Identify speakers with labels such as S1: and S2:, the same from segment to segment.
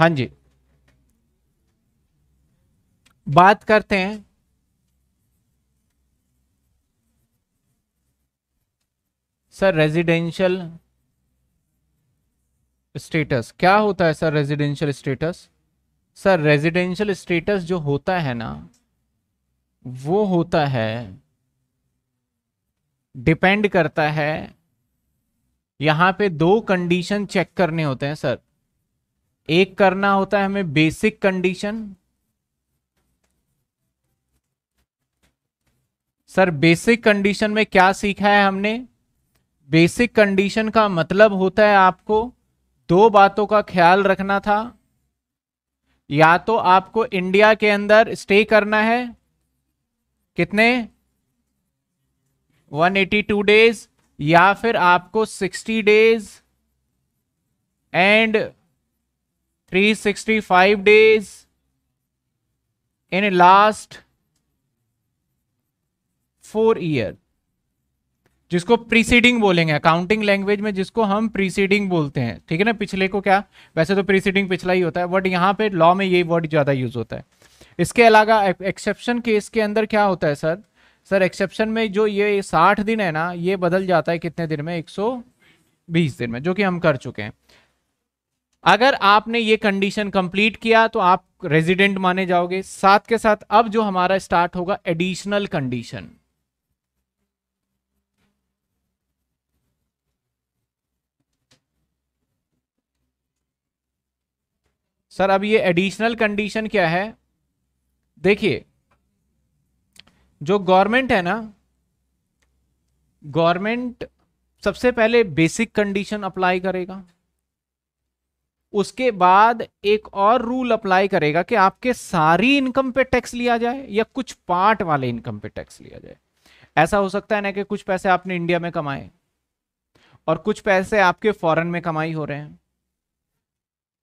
S1: हाँ जी बात करते हैं सर रेजिडेंशियल स्टेटस क्या होता है sir residential status sir residential status जो होता है ना वो होता है डिपेंड करता है यहाँ पे दो कंडीशन चेक करने होते हैं सर एक करना होता है हमें basic condition sir basic condition में क्या सीखा है हमने बेसिक कंडीशन का मतलब होता है आपको दो बातों का ख्याल रखना था या तो आपको इंडिया के अंदर स्टे करना है कितने 182 डेज या फिर आपको 60 days and 365 days in last four year जिसको प्रीसीडिंग बोलेंगे अकाउंटिंग लैंग्वेज में जिसको हम प्रीसीडिंग बोलते हैं ठीक है ना पिछले को क्या वैसे तो प्रीसीडिंग पिछला ही होता है बट यहाँ पे लॉ में यही वर्ड ज़्यादा यूज होता है इसके अलावा एक्सेप्शन केस के अंदर क्या होता है सर सर एक्सेप्शन में जो ये साठ दिन है ना ये बदल जाता है कितने दिन में एक सौ बीस दिन में जो कि हम कर चुके हैं अगर आपने ये कंडीशन कंप्लीट किया तो आप रेजिडेंट माने जाओगे साथ के साथ अब जो हमारा स्टार्ट होगा एडिशनल कंडीशन सर अब ये एडिशनल कंडीशन क्या है देखिए जो गवर्नमेंट है ना गवर्नमेंट सबसे पहले बेसिक कंडीशन अप्लाई करेगा उसके बाद एक और रूल अप्लाई करेगा कि आपके सारी इनकम पे टैक्स लिया जाए या कुछ पार्ट वाले इनकम पे टैक्स लिया जाए ऐसा हो सकता है ना कि कुछ पैसे आपने इंडिया में कमाए और कुछ पैसे आपके फॉरेन में कमाई हो रहे हैं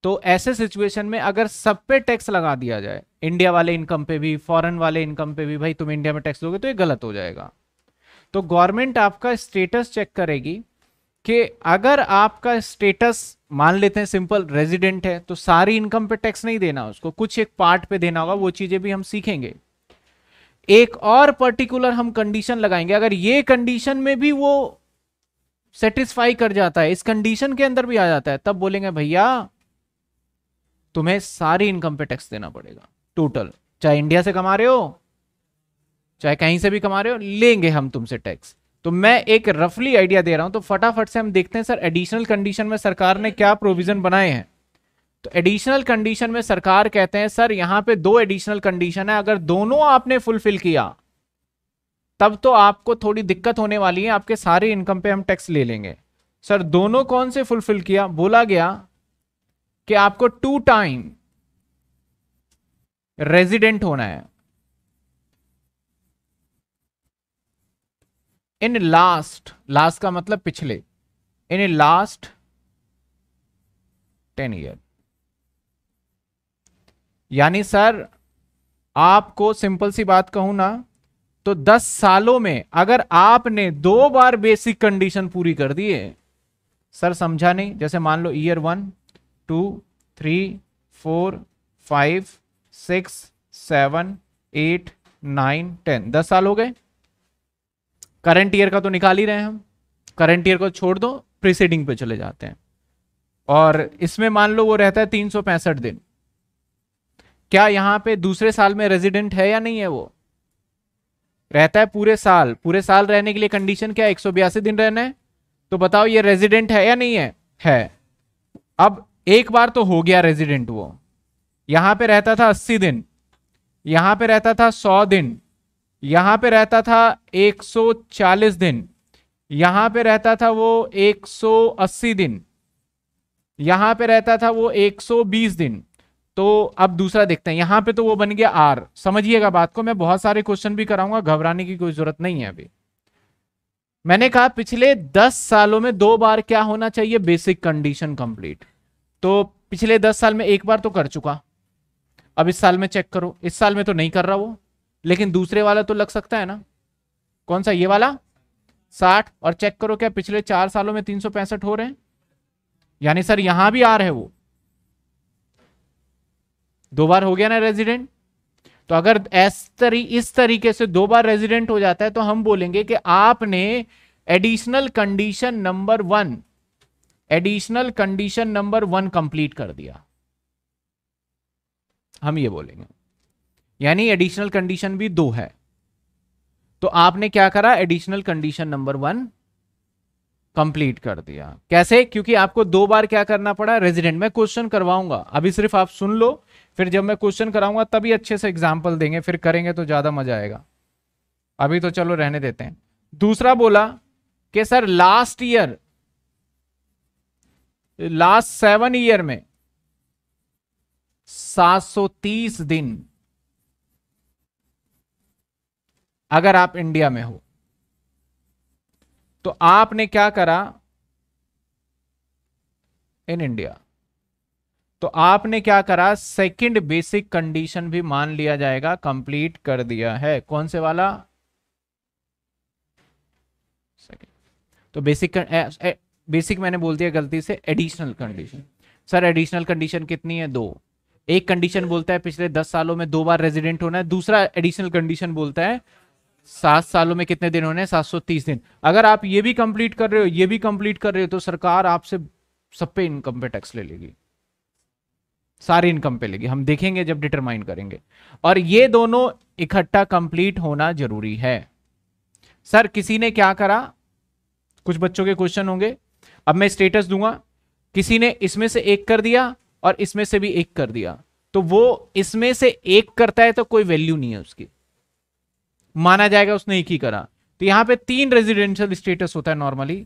S1: तो ऐसे सिचुएशन में अगर सब पे टैक्स लगा दिया जाए इंडिया वाले इनकम पे भी फॉरेन वाले इनकम पे भी भाई तुम इंडिया में टैक्स दोगे तो ये गलत हो जाएगा तो गवर्नमेंट आपका स्टेटस चेक करेगी कि अगर आपका स्टेटस मान लेते हैं सिंपल रेजिडेंट है तो सारी इनकम पे टैक्स नहीं देना उसको कुछ एक पार्ट पे देना होगा वो चीजें भी हम सीखेंगे एक और पर्टिकुलर हम कंडीशन लगाएंगे अगर ये कंडीशन में भी वो सेटिस्फाई कर जाता है इस कंडीशन के अंदर भी आ जाता है तब बोलेंगे भैया तुम्हें सारी इनकम पे टैक्स देना पड़ेगा टोटल चाहे इंडिया से कमा रहे हो चाहे कहीं से भी कमा रहे हो लेंगे हम तुमसे टैक्स तो मैं एक रफली आइडिया दे रहा हूं तो फटाफट से हम देखते हैं सर एडिशनल कंडीशन में सरकार ने क्या प्रोविजन बनाए हैं तो एडिशनल कंडीशन में सरकार कहते हैं सर यहां पे दो एडिशनल कंडीशन है अगर दोनों आपने फुलफिल किया तब तो आपको थोड़ी दिक्कत होने वाली है आपके सारे इनकम पे हम टैक्स ले लेंगे सर दोनों कौन से फुलफिल किया बोला गया कि आपको टू टाइम रेजिडेंट होना है इन लास्ट लास्ट का मतलब पिछले इन लास्ट टेन ईयर यानी सर आपको सिंपल सी बात कहूं ना तो 10 सालों में अगर आपने दो बार बेसिक कंडीशन पूरी कर दी है सर समझा नहीं जैसे मान लो year one two three four five six seven eight nine ten दस साल हो गए करंट ईयर का तो निकाल ही रहे हैं हम करंट ईयर को छोड़ दो प्रीसीडिंग पे चले जाते हैं और इसमें मान लो वो रहता है तीन दिन क्या यहां पे दूसरे साल में रेजिडेंट है या नहीं है वो रहता है पूरे साल पूरे साल रहने के लिए कंडीशन क्या है एक दिन रहना है तो बताओ ये रेजिडेंट है या नहीं है है अब एक बार तो हो गया रेजिडेंट वो यहां पे रहता था अस्सी दिन यहाँ पे रहता था सौ दिन यहाँ पे रहता था 140 दिन यहाँ पे रहता था वो 180 दिन यहाँ पे रहता था वो 120 दिन तो अब दूसरा देखते हैं यहाँ पे तो वो बन गया आर समझिएगा बात को मैं बहुत सारे क्वेश्चन भी कराऊंगा घबराने की कोई जरूरत नहीं है अभी मैंने कहा पिछले दस सालों में दो बार क्या होना चाहिए बेसिक कंडीशन कंप्लीट तो पिछले दस साल में एक बार तो कर चुका अब इस साल में चेक करो इस साल में तो नहीं कर रहा वो लेकिन दूसरे वाला तो लग सकता है ना कौन सा ये वाला साठ और चेक करो क्या पिछले चार सालों में तीन सौ पैंसठ हो रहे हैं यानी सर यहां भी आ रहे वो दो बार हो गया ना रेजिडेंट तो अगर इस तरी इस तरीके से दो बार रेजिडेंट हो जाता है तो हम बोलेंगे कि आपने additional condition number one additional condition number one complete कर दिया हम ये बोलेंगे यानी एडिशनल कंडीशन भी दो है तो आपने क्या करा additional condition number one complete कर दिया कैसे क्योंकि आपको दो बार क्या करना पड़ा रेजिडेंट मैं क्वेश्चन करवाऊंगा अभी सिर्फ आप सुन लो फिर जब मैं क्वेश्चन कराऊंगा तभी अच्छे से एग्जाम्पल देंगे फिर करेंगे तो ज्यादा मजा आएगा अभी तो चलो रहने देते हैं दूसरा बोला कि sir last year last seven year में 730 दिन अगर आप इंडिया में हो तो आपने क्या करा इन इंडिया तो आपने क्या करा सेकंड बेसिक कंडीशन भी मान लिया जाएगा कंप्लीट कर दिया है कौन से वाला सेकंड तो बेसिक बेसिक मैंने बोल दिया गलती से additional condition sir additional condition कितनी है दो एक कंडीशन बोलता है पिछले दस सालों में दो बार रेजिडेंट होना है दूसरा एडिशनल कंडीशन बोलता है सात सालों में कितने दिन होने सात सौ तीस दिन अगर आप ये भी कंप्लीट कर रहे हो ये भी कंप्लीट कर रहे हो तो सरकार आपसे सब पे इनकम पे टैक्स ले लेगी सारी इनकम पे लेगी हम देखेंगे जब डिटरमाइन करेंगे और ये दोनों इकट्ठा कंप्लीट होना जरूरी है सर किसी ने क्या करा कुछ बच्चों के क्वेश्चन होंगे अब मैं स्टेटस दूंगा किसी ने इसमें से एक कर दिया और इसमें से भी एक कर दिया तो वो इसमें से एक करता है तो कोई वैल्यू नहीं है उसकी माना जाएगा उसने एक ही करा तो यहां पे तीन रेजिडेंशियल स्टेटस होता है नॉर्मली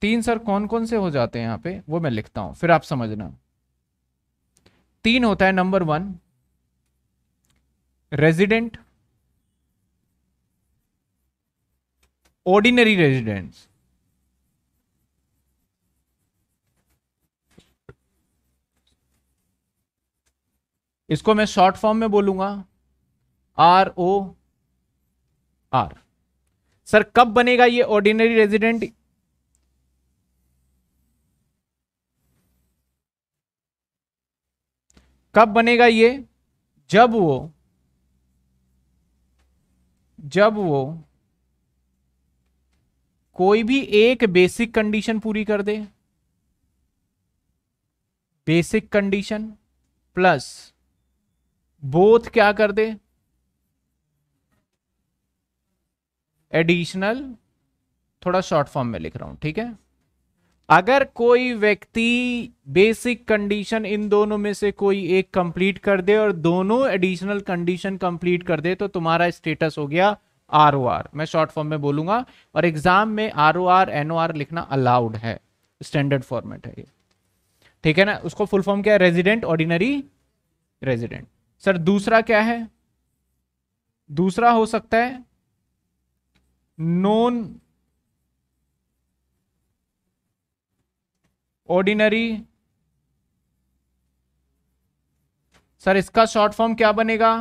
S1: तीन सर कौन कौन से हो जाते हैं यहां पे वो मैं लिखता हूं फिर आप समझना तीन होता है number one resident ordinary resident इसको मैं शॉर्ट फॉर्म में बोलूंगा आर ओ आर सर कब बनेगा ये ऑर्डिनरी रेजिडेंट कब बनेगा ये जब वो जब वो कोई भी एक बेसिक कंडीशन पूरी कर दे बेसिक कंडीशन प्लस बोथ क्या कर दे एडिशनल थोड़ा शॉर्ट फॉर्म में लिख रहा हूं ठीक है अगर कोई व्यक्ति बेसिक कंडीशन इन दोनों में से कोई एक कंप्लीट कर दे और दोनों एडिशनल कंडीशन कंप्लीट कर दे तो तुम्हारा स्टेटस हो गया आर ओ आर मैं शॉर्ट फॉर्म में बोलूंगा और एग्जाम में R O R N O R लिखना अलाउड है स्टैंडर्ड फॉर्मेट है ये ठीक है ना उसको फुल फॉर्म क्या है रेजिडेंट ऑर्डिनरी रेजिडेंट सर दूसरा क्या है दूसरा हो सकता है नॉन ऑर्डिनरी सर इसका शॉर्ट फॉर्म क्या बनेगा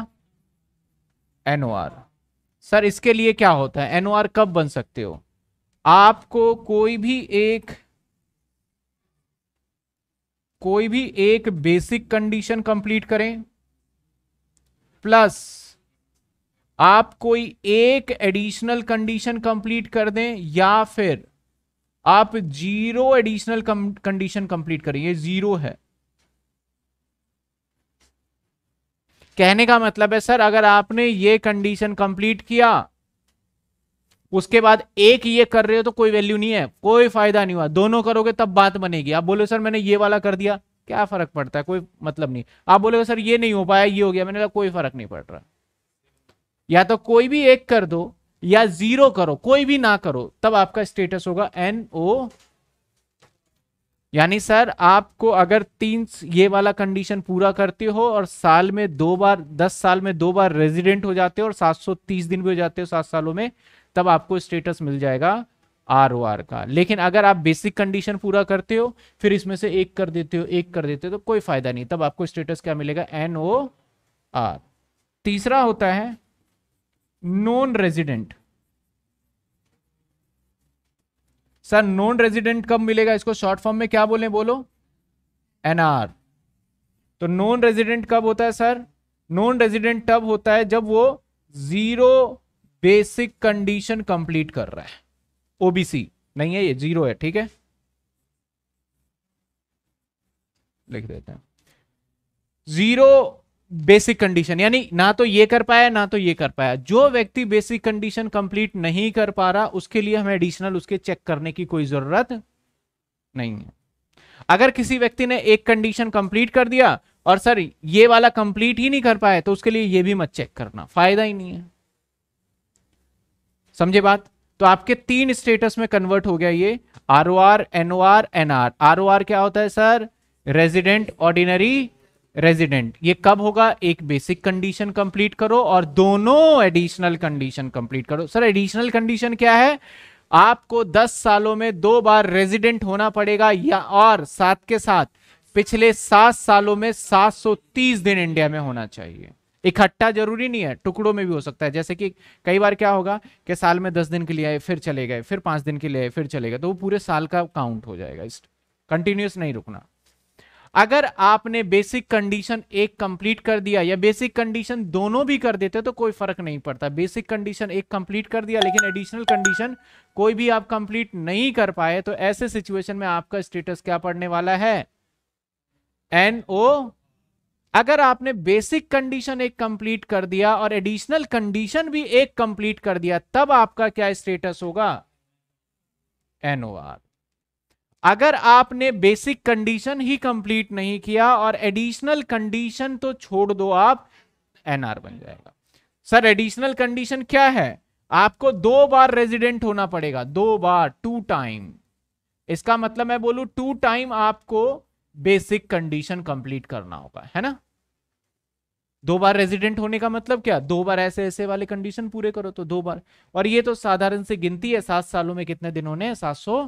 S1: एनओआर सर इसके लिए क्या होता है एनओआर कब बन सकते हो आपको कोई भी एक कोई भी एक बेसिक कंडीशन कंप्लीट करें प्लस आप कोई एक एडिशनल कंडीशन कंप्लीट कर दें या फिर आप जीरो एडिशनल कंडीशन कंप्लीट करें ये जीरो है कहने का मतलब है सर अगर आपने ये कंडीशन कंप्लीट किया उसके बाद एक ये कर रहे हो तो कोई वैल्यू नहीं है कोई फायदा नहीं हुआ दोनों करोगे तब बात बनेगी आप बोलो सर मैंने ये वाला कर दिया क्या फर्क पड़ता है कोई मतलब नहीं आप बोलोगे सर ये नहीं हो पाया ये हो गया मैंने कहा कोई फर्क नहीं पड़ रहा या तो कोई भी एक कर दो या जीरो करो कोई भी ना करो तब आपका स्टेटस होगा एन ओ यानी सर आपको अगर तीन ये वाला कंडीशन पूरा करते हो और साल में दो बार दस साल में दो बार रेजिडेंट हो जाते हो और 730 दिन भी हो जाते हो सात सालों में तब आपको स्टेटस मिल जाएगा आर ओ आर का लेकिन अगर आप बेसिक कंडीशन पूरा करते हो फिर इसमें से एक कर देते हो एक कर देते हो तो कोई फायदा नहीं तब आपको स्टेटस क्या मिलेगा एन ओ आर तीसरा होता है non resident sir non resident कब मिलेगा इसको शॉर्ट फॉर्म में क्या बोले बोलो एनआर तो नॉन रेजिडेंट कब होता है सर नॉन रेजिडेंट तब होता है जब वो जीरो बेसिक कंडीशन कंप्लीट कर रहा है ओबीसी नहीं है ये जीरो है ठीक है लिख देते हैं जीरो बेसिक कंडीशन यानी ना तो ये कर पाया ना तो ये कर पाया जो व्यक्ति बेसिक कंडीशन कंप्लीट नहीं कर पा रहा उसके लिए हमें एडिशनल उसके चेक करने की कोई जरूरत नहीं है अगर किसी व्यक्ति ने एक कंडीशन कंप्लीट कर दिया और सर ये वाला कंप्लीट ही नहीं कर पाया तो उसके लिए ये भी मत चेक करना फायदा ही नहीं है समझे बात तो आपके तीन स्टेटस में कन्वर्ट हो गया ये R O R N O R N R R O R क्या होता है सर रेजिडेंट ऑर्डिनरी रेजिडेंट ये कब होगा एक बेसिक कंडीशन कंप्लीट करो और दोनों एडिशनल कंडीशन कंप्लीट करो सर एडिशनल कंडीशन क्या है आपको 10 सालों में दो बार रेजिडेंट होना पड़ेगा या और साथ के साथ पिछले सात सालों में 730 दिन इंडिया में होना चाहिए इकट्ठा जरूरी नहीं है टुकड़ों में भी हो सकता है जैसे कि कई बार क्या होगा कि साल में दस दिन के लिए आए फिर चले गए फिर पांच दिन के लिए आए फिर चले गए तो वो पूरे साल का काउंट हो जाएगा इस कंटिन्यूस नहीं रुकना अगर आपने बेसिक कंडीशन एक कंप्लीट कर दिया या बेसिक कंडीशन दोनों भी कर देते तो कोई फर्क नहीं पड़ता बेसिक कंडीशन एक कंप्लीट कर दिया लेकिन एडिशनल कंडीशन कोई भी आप कंप्लीट नहीं कर पाए तो ऐसे सिचुएशन में आपका स्टेटस क्या पड़ने वाला है एन ओ अगर आपने बेसिक कंडीशन एक कंप्लीट कर दिया और एडिशनल कंडीशन भी एक कंप्लीट कर दिया तब आपका क्या स्टेटस होगा एनओआर अगर आपने बेसिक कंडीशन ही कंप्लीट नहीं किया और एडिशनल कंडीशन तो छोड़ दो आप एनआर बन जाएगा सर एडिशनल कंडीशन क्या है आपको दो बार रेजिडेंट होना पड़ेगा दो बार टू टाइम इसका मतलब मैं बोलू टू टाइम आपको बेसिक कंडीशन कंप्लीट करना होगा है ना दो बार रेजिडेंट होने का मतलब क्या दो बार ऐसे ऐसे वाले कंडीशन पूरे करो तो दो बार और ये तो साधारण से गिनती है सात सालों में कितने दिन होने सात सौ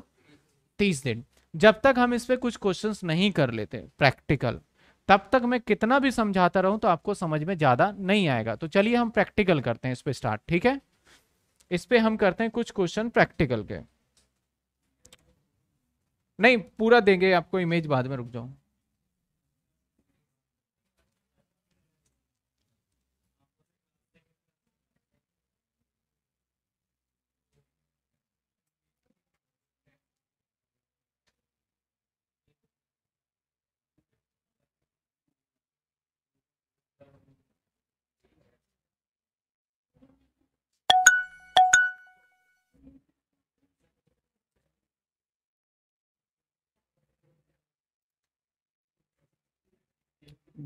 S1: तीस दिन जब तक हम इस पर कुछ क्वेश्चंस नहीं कर लेते प्रैक्टिकल तब तक मैं कितना भी समझाता रहूं तो आपको समझ में ज़्यादा नहीं आएगा तो चलिए हम प्रैक्टिकल करते हैं इस पर स्टार्ट ठीक है इस पर हम करते हैं कुछ क्वेश्चन प्रैक्टिकल के नहीं पूरा देंगे आपको इमेज बाद में रुक जाऊ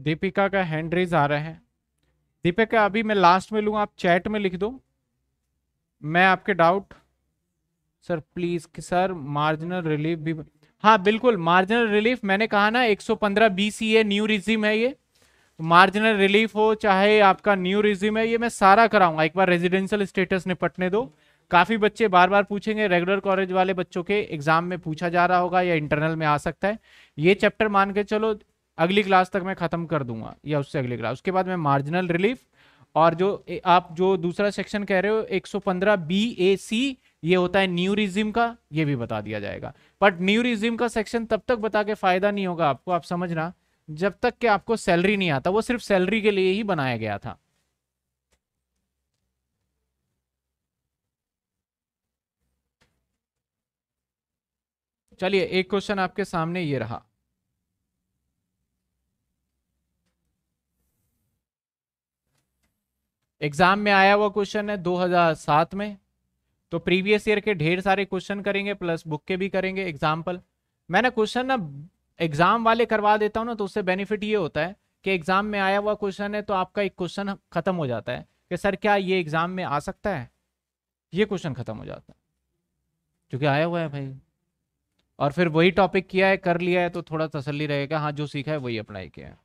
S1: दीपिका का हैंड रेज आ रहा है दीपिका अभी मैं लास्ट में लूँगा आप चैट में लिख दो मैं आपके doubt sir please sir marginal relief भी हाँ बिल्कुल मार्जिनल रिलीफ मैंने कहा ना 115 सौ पंद्रह B C A new regime है ये मार्जिनल रिलीफ हो चाहे आपका न्यू रिज्यूम है ये मैं सारा कराऊंगा एक बार रेजिडेंशियल स्टेटस निपटने दो काफ़ी बच्चे बार बार पूछेंगे रेगुलर कॉलेज वाले बच्चों के एग्जाम में पूछा जा रहा होगा या इंटरनल में आ सकता है ये चैप्टर मान के चलो अगली क्लास तक मैं ख़त्म कर दूंगा या उससे अगली क्लास उसके बाद मैं मार्जिनल रिलीफ और जो आप जो दूसरा सेक्शन कह रहे हो 115 बी ए सी ये होता है न्यू रिज्यूम का ये भी बता दिया जाएगा बट न्यू रिज्यूम का सेक्शन तब तक बता के फ़ायदा नहीं होगा आपको आप समझना जब तक कि आपको सैलरी नहीं आता वो सिर्फ सैलरी के लिए ही बनाया गया था चलिए एक क्वेश्चन आपके सामने ये रहा एग्जाम में आया हुआ क्वेश्चन है 2007 में तो प्रीवियस ईयर के ढेर सारे क्वेश्चन करेंगे प्लस बुक के भी करेंगे एग्जाम्पल मैंने क्वेश्चन ना एग्जाम वाले करवा देता हूँ ना तो उससे बेनिफिट ये होता है कि एग्जाम में आया हुआ क्वेश्चन है तो आपका एक क्वेश्चन खत्म हो जाता है कि सर क्या ये एग्जाम में आ सकता है ये क्वेश्चन खत्म हो जाता है क्योंकि आया हुआ है भाई और फिर वही टॉपिक किया है कर लिया है तो थोड़ा तसल्ली रहेगा हाँ जो सीखा है वही अपनाई किया है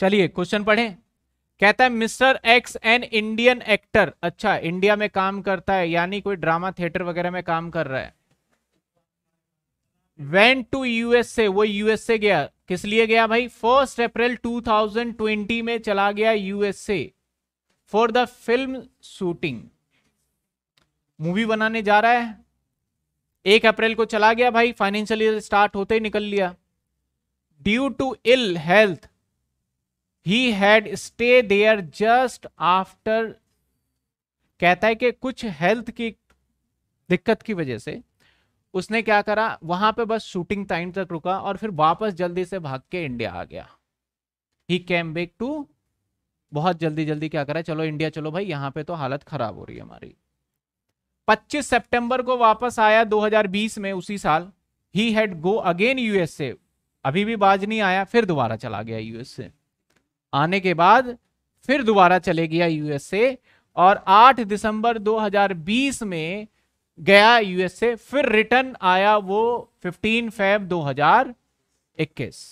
S1: चलिए क्वेश्चन पढ़ें कहता है mister X an Indian actor अच्छा इंडिया में काम करता है यानी कोई ड्रामा थिएटर वगैरह में काम कर रहा है वेंट टू यूएसए वो यूएसए गया किस लिए गया भाई फर्स्ट अप्रैल 2020 में चला गया USA for the film shooting movie बनाने जा रहा है एक अप्रैल को चला गया भाई फाइनेंशियल ईयर स्टार्ट होते ही निकल लिया due to ill health he had stay there just after कहता है कि कुछ हेल्थ की दिक्कत की वजह से उसने क्या करा वहां पे बस शूटिंग टाइम तक रुका और फिर वापस जल्दी से भाग के इंडिया आ गया ही कैम बेक टू बहुत जल्दी जल्दी क्या करा चलो इंडिया चलो भाई यहाँ पे तो हालत खराब हो रही है हमारी 25 सितंबर को वापस आया 2020 में उसी साल ही हैड गो अगेन यूएसए अभी भी बाज नहीं आया फिर दोबारा चला गया यूएसए आने के बाद फिर दोबारा चले गया यूएसए और 8 दिसंबर 2020 में गया यूएसए फिर रिटर्न आया वो 15 Feb 2021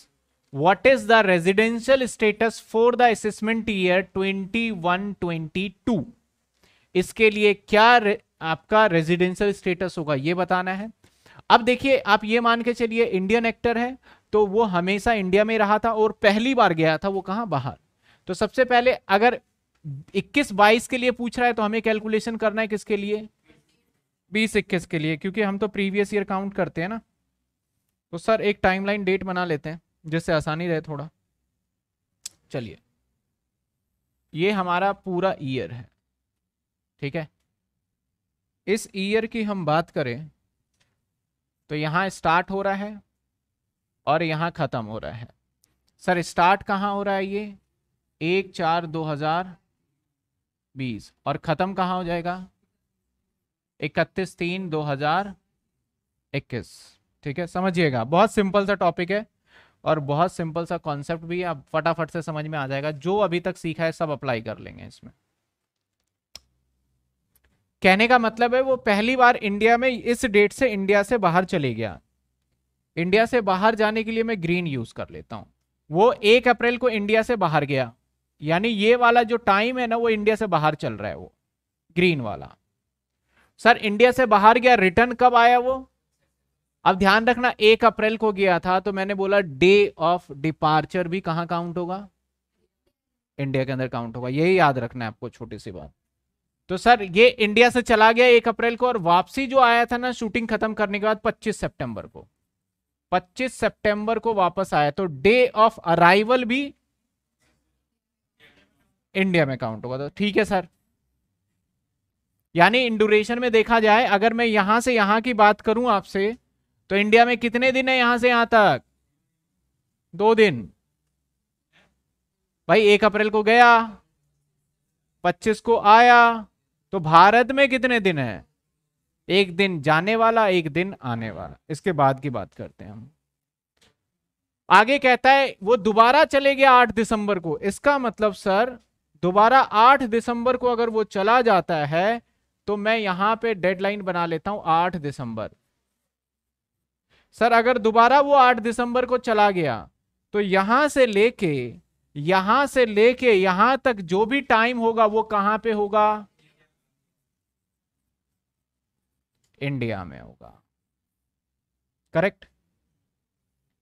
S1: what is the residential status for the assessment year 2122 इसके लिए क्या रे, आपका रेजिडेंशियल स्टेटस होगा ये बताना है अब देखिए आप ये मान के चलिए इंडियन एक्टर है तो वो हमेशा इंडिया में रहा था और पहली बार गया था वो कहाँ बाहर तो सबसे पहले अगर 21-22 के लिए पूछ रहा है तो हमें कैलकुलेशन करना है किसके लिए 20-21 के लिए क्योंकि हम तो प्रीवियस ईयर काउंट करते हैं ना तो सर एक टाइमलाइन डेट बना लेते हैं जिससे आसानी रहे थोड़ा चलिए ये हमारा पूरा ईयर है ठीक है इस ईयर की हम बात करें तो यहाँ स्टार्ट हो रहा है और यहाँ ख़त्म हो रहा है सर स्टार्ट कहाँ हो रहा है ये एक चार दो हज़ार बीस और ख़त्म कहाँ हो जाएगा इकतीस तीन दो हज़ार इक्कीस ठीक है समझिएगा बहुत सिंपल सा टॉपिक है और बहुत सिंपल सा कॉन्सेप्ट भी आप फटाफट से समझ में आ जाएगा जो अभी तक सीखा है सब अप्लाई कर लेंगे इसमें कहने का मतलब है वो पहली बार इंडिया में इस डेट से इंडिया से बाहर चले गया इंडिया से बाहर जाने के लिए मैं ग्रीन यूज कर लेता हूँ वो एक अप्रैल को इंडिया से बाहर गया यानी ये वाला जो टाइम है ना वो इंडिया से बाहर चल रहा है वो ग्रीन वाला सर इंडिया से बाहर गया रिटर्न कब आया वो अब ध्यान रखना एक अप्रैल को गया था तो मैंने बोला डे ऑफ डिपार्चर भी कहा काउंट होगा इंडिया के अंदर काउंट होगा यही याद रखना है आपको छोटी सी बात तो सर ये इंडिया से चला गया एक अप्रैल को और वापसी जो आया था ना शूटिंग खत्म करने के बाद 25 सितंबर को 25 सितंबर को वापस आया तो डे ऑफ अराइवल भी इंडिया में काउंट होगा तो ठीक है सर यानी इंडोरेशन में देखा जाए अगर मैं यहां से यहां की बात करूं आपसे तो इंडिया में कितने दिन है यहां से यहां तक दो दिन भाई एक अप्रैल को गया पच्चीस को आया तो भारत में कितने दिन है एक दिन जाने वाला एक दिन आने वाला इसके बाद की बात करते हैं हम आगे कहता है वो दोबारा चले गया आठ दिसंबर को इसका मतलब सर दोबारा आठ दिसंबर को अगर वो चला जाता है तो मैं यहां पे डेडलाइन बना लेता हूं आठ दिसंबर सर अगर दोबारा वो आठ दिसंबर को चला गया तो यहां से लेके यहां से लेके यहां तक जो भी टाइम होगा वो कहां पे होगा इंडिया में होगा करेक्ट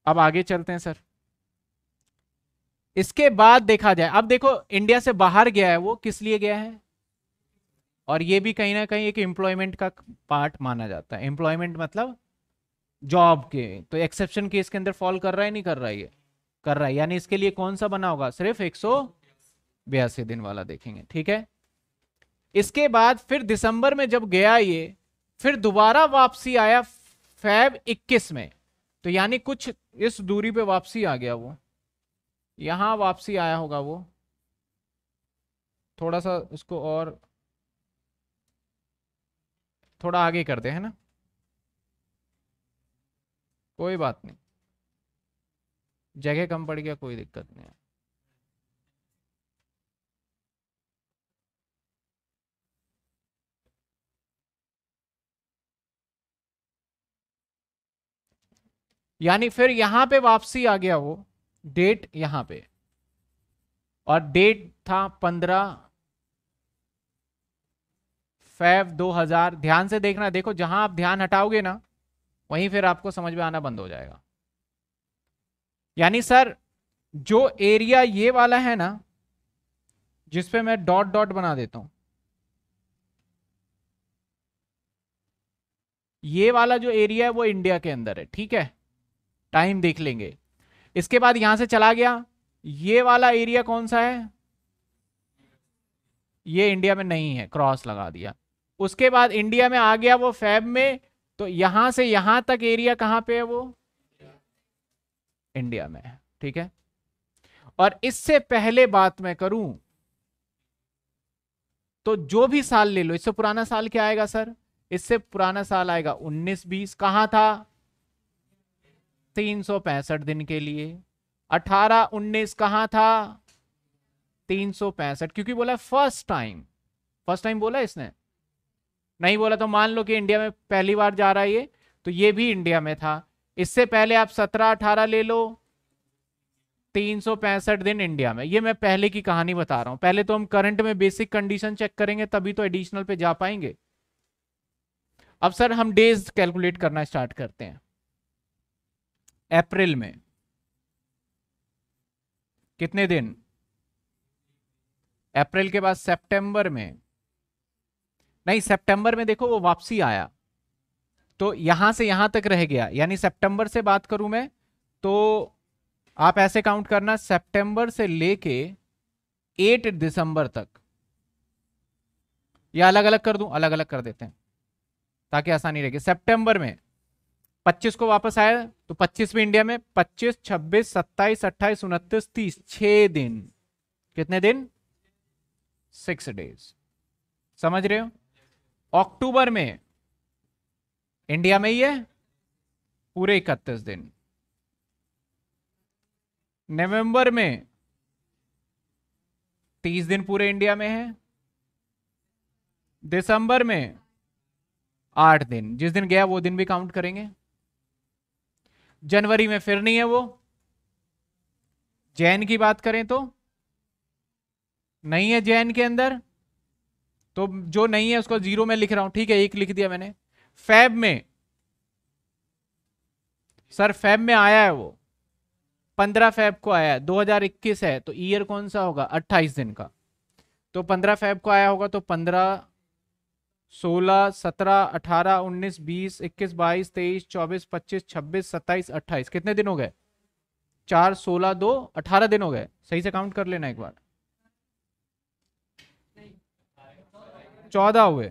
S1: अब आगे चलते हैं सर इसके बाद देखा जाए अब देखो इंडिया से बाहर गया है वो किस लिए गया है और ये भी कहीं ना कहीं एक एम्प्लॉयमेंट का पार्ट माना जाता है एम्प्लॉयमेंट मतलब जॉब के तो एक्सेप्शन केस के अंदर फॉल कर रहा है नहीं कर रहा है ये कर रहा है यानी इसके लिए कौन सा बना होगा सिर्फ एक सौ बयासी दिन वाला देखेंगे ठीक है इसके बाद फिर दिसंबर में जब गया ये फिर दोबारा वापसी आया फैब 21 में तो यानी कुछ इस दूरी पे वापसी आ गया वो यहां वापसी आया होगा वो थोड़ा सा इसको और थोड़ा आगे कर दे है ना कोई बात नहीं जगह कम पड़ गया कोई दिक्कत नहीं है यानी फिर यहां पे वापसी आ गया वो डेट यहां पे और डेट था पंद्रह फैब 2000 ध्यान से देखना देखो जहां आप ध्यान हटाओगे ना वहीं फिर आपको समझ में आना बंद हो जाएगा यानी सर जो एरिया ये वाला है ना जिसपे मैं डॉट डॉट बना देता हूं ये वाला जो एरिया है वो इंडिया के अंदर है ठीक है टाइम देख लेंगे इसके बाद यहां से चला गया ये वाला एरिया कौन सा है ये इंडिया में नहीं है क्रॉस लगा दिया उसके बाद इंडिया में आ गया वो फैब में तो यहां से यहां तक एरिया कहां पे है वो इंडिया में ठीक है और इससे पहले बात मैं करूं तो जो भी साल ले लो इससे पुराना साल क्या आएगा सर इससे पुराना साल आएगा 19 20 कहां था तीन सौ पैंसठ दिन के लिए अठारह उन्नीस कहां था तीन सौ पैंसठ क्योंकि बोला फर्स्ट टाइम फर्स्ट टाइम बोला इसने नहीं बोला तो मान लो कि इंडिया में पहली बार जा रहा है ये तो ये भी इंडिया में था इससे पहले आप सत्रह अठारह ले लो तीन सौ पैंसठ दिन इंडिया में ये मैं पहले की कहानी बता रहा हूं पहले तो हम करंट में बेसिक कंडीशन चेक करेंगे तभी तो एडिशनल पे जा पाएंगे अब सर हम डेज कैलकुलेट करना स्टार्ट करते हैं अप्रैल में कितने दिन अप्रैल के बाद सितंबर में नहीं सितंबर में देखो वो वापसी आया तो यहां से यहां तक रह गया यानी सितंबर से बात करूं मैं तो आप ऐसे काउंट करना सितंबर से लेके 8 दिसंबर तक या अलग अलग कर दूं अलग अलग कर देते हैं ताकि आसानी रहेगी सितंबर में पच्चीस को वापस आया तो पच्चीस भी इंडिया में पच्चीस छब्बीस सत्ताईस अट्ठाईस उनतीस तीस छह दिन कितने दिन सिक्स डेज समझ रहे हो अक्टूबर में इंडिया में ही है पूरे इकतीस दिन नवंबर में तीस दिन पूरे इंडिया में है दिसंबर में आठ दिन जिस दिन गया वो दिन भी काउंट करेंगे जनवरी में फिर नहीं है वो जैन की बात करें तो नहीं है जैन के अंदर तो जो नहीं है उसको जीरो में लिख रहा हूं ठीक है एक लिख दिया मैंने फैब में सर फैब में आया है वो पंद्रह फैब को आया है 2021 है तो ईयर कौन सा होगा अट्ठाईस दिन का तो पंद्रह फैब को आया होगा तो पंद्रह सोलह सत्रह अठारह उन्नीस बीस इक्कीस बाईस तेईस चौबीस पच्चीस छब्बीस सत्ताईस अट्ठाईस कितने दिन हो गए चार सोलह दो अठारह दिन हो गए सही से काउंट कर लेना एक बार चौदह हुए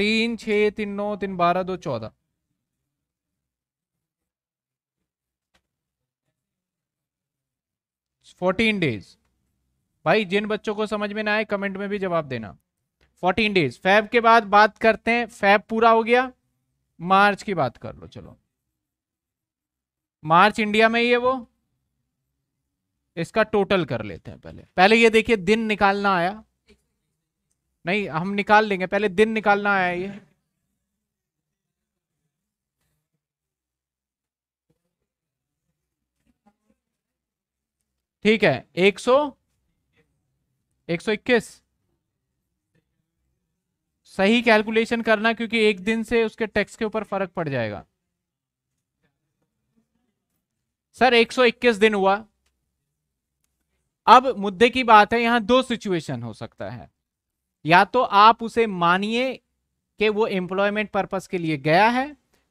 S1: तीन छ तीन नौ तीन बारह दो चौदह फोर्टीन डेज भाई जिन बच्चों को समझ में ना आए कमेंट में भी जवाब देना फोर्टीन डेज फैब के बाद बात करते हैं फैब पूरा हो गया मार्च की बात कर लो चलो मार्च इंडिया में ही है वो इसका टोटल कर लेते हैं पहले पहले ये देखिए दिन निकालना आया नहीं हम निकाल लेंगे पहले दिन निकालना आया ये ठीक है एक सौ एक सौ इक्कीस सही कैलकुलेशन करना क्योंकि एक दिन से उसके टैक्स के ऊपर फर्क पड़ जाएगा सर 121 दिन हुआ अब मुद्दे की बात है यहां दो सिचुएशन हो सकता है या तो आप उसे मानिए कि वो एम्प्लॉयमेंट पर्पस के लिए गया है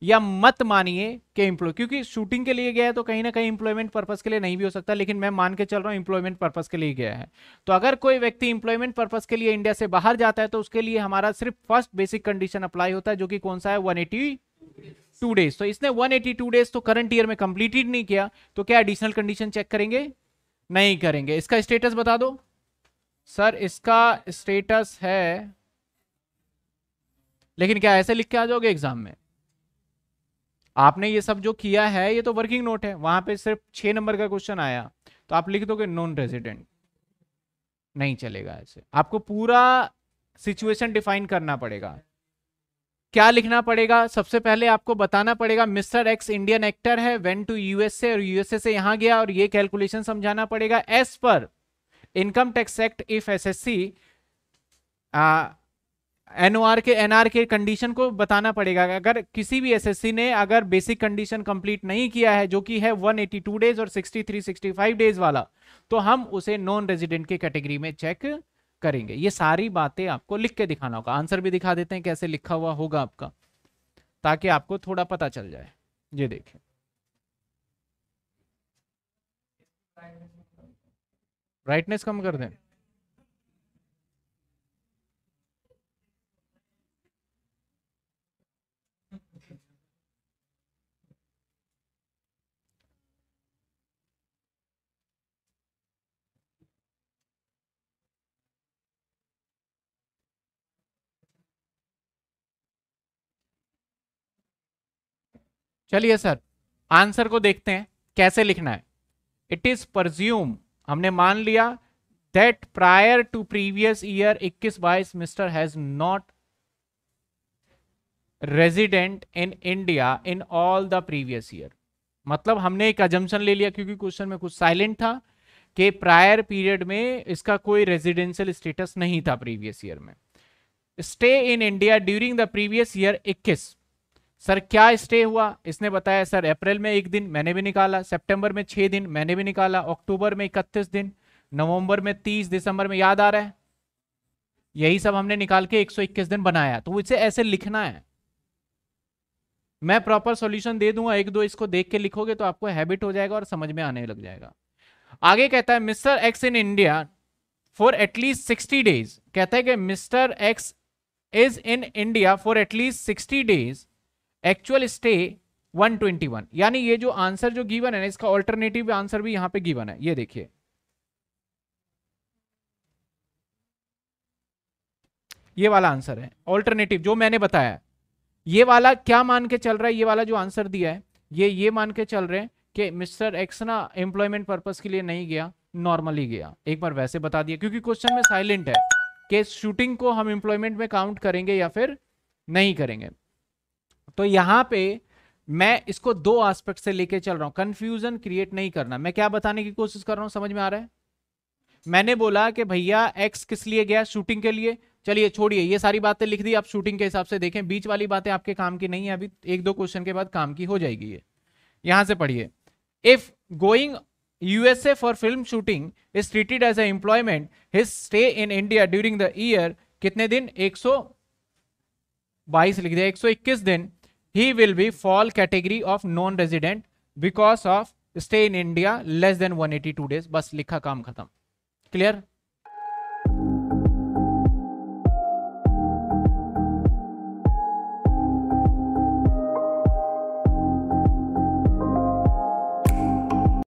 S1: या मत मानिए कि इंप्लॉय क्योंकि शूटिंग के लिए गया है तो कहीं ना कहीं इंप्लॉयमेंट पर्पज के लिए नहीं भी हो सकता लेकिन मैं मान के चल रहा हूं इंप्लॉयमेंट पर्पज के लिए गया है तो अगर कोई व्यक्ति इंप्लॉयमेंट पर्पज के लिए इंडिया से बाहर जाता है तो उसके लिए हमारा सिर्फ फर्स्ट बेसिक कंडीशन अप्लाई होता है जो कि कौन सा है वन टू डेज तो इसने वन एटी टू डेज तो करंट ईयर में कंप्लीटेड नहीं किया तो क्या एडिशनल कंडीशन चेक करेंगे नहीं करेंगे इसका स्टेटस बता दो सर इसका स्टेटस है लेकिन क्या ऐसे लिख के आ जाओगे एग्जाम में आपने ये सब जो किया है ये तो वर्किंग नोट है वहां पे सिर्फ छह नंबर का क्वेश्चन आया तो आप लिख दोगे नॉन रेजिडेंट नहीं चलेगा ऐसे आपको पूरा सिचुएशन डिफाइन करना पड़ेगा क्या लिखना पड़ेगा सबसे पहले आपको बताना पड़ेगा मिस्टर एक्स इंडियन एक्टर है वेन टू यूएसए और यूएसए से यहां गया और ये कैलकुलेशन समझाना पड़ेगा as per income tax act if S C NOR के एनआर के कंडीशन को बताना पड़ेगा अगर किसी भी एसएससी ने अगर बेसिक कंडीशन कंप्लीट नहीं किया है जो कि है 182 डेज और 63 डेज वाला तो हम उसे नॉन रेजिडेंट के कैटेगरी में चेक करेंगे ये सारी बातें आपको लिख के दिखाना होगा आंसर भी दिखा देते हैं कैसे लिखा हुआ होगा आपका ताकि आपको थोड़ा पता चल जाए ये देखिए ब्राइटनेस कम कर दें चलिए सर आंसर को देखते हैं कैसे लिखना है इट इज परज्यूम हमने मान लिया that prior to previous year 21 बाईस mister has not resident in India in all the previous year मतलब हमने एक अजम्पन ले लिया क्योंकि क्वेश्चन में कुछ साइलेंट था कि प्रायर पीरियड में इसका कोई रेजिडेंशियल स्टेटस नहीं था प्रीवियस ईयर में stay in India during the previous year 21 sir क्या स्टे हुआ इसने बताया सर अप्रैल में एक दिन मैंने भी निकाला सितंबर में छह दिन मैंने भी निकाला अक्टूबर में इकतीस दिन नवंबर में तीस दिसंबर में याद आ रहा है यही सब हमने निकाल के इक्कीस दिन बनाया तो इसे ऐसे लिखना है मैं प्रॉपर सॉल्यूशन दे दूंगा एक दो इसको देख के लिखोगे तो आपको हैबिट हो जाएगा और समझ में आने लग जाएगा आगे कहता है mister X in India for at least sixty days कहता है कि mister X is in India for at least sixty days actual stay 121 यानी ये जो आंसर जो गिवन है इसका ऑल्टरनेटिव आंसर भी यहां पे गिवन है ये देखिए ये वाला आंसर है ऑल्टरनेटिव जो मैंने बताया ये वाला क्या मान के चल रहा है ये वाला जो आंसर दिया है ये ये मान के चल रहे हैं कि मिस्टर एक्स ना एम्प्लॉयमेंट पर्पज के लिए नहीं गया नॉर्मली गया एक बार वैसे बता दिया क्योंकि क्वेश्चन में साइलेंट है कि शूटिंग को हम एम्प्लॉयमेंट में काउंट करेंगे या फिर नहीं करेंगे तो यहां पे मैं इसको दो एस्पेक्ट से लेके चल रहा हूं कंफ्यूजन क्रिएट नहीं करना मैं क्या बताने की कोशिश कर रहा हूं समझ में आ रहा है मैंने बोला कि भैया एक्स किस लिए गया शूटिंग के लिए चलिए छोड़िए ये सारी बातें लिख दी आप शूटिंग के हिसाब से देखें बीच वाली बातें आपके काम की नहीं है अभी एक दो क्वेश्चन के बाद काम की हो जाएगी ये यहां से पढ़िए if going USA for film shooting is treated as a employment his stay in India during the year कितने दिन एक लिख दिया एक दिन he will be fall category of non-resident because of stay in India less than 182 days. बस लिखा काम खत्म Clear?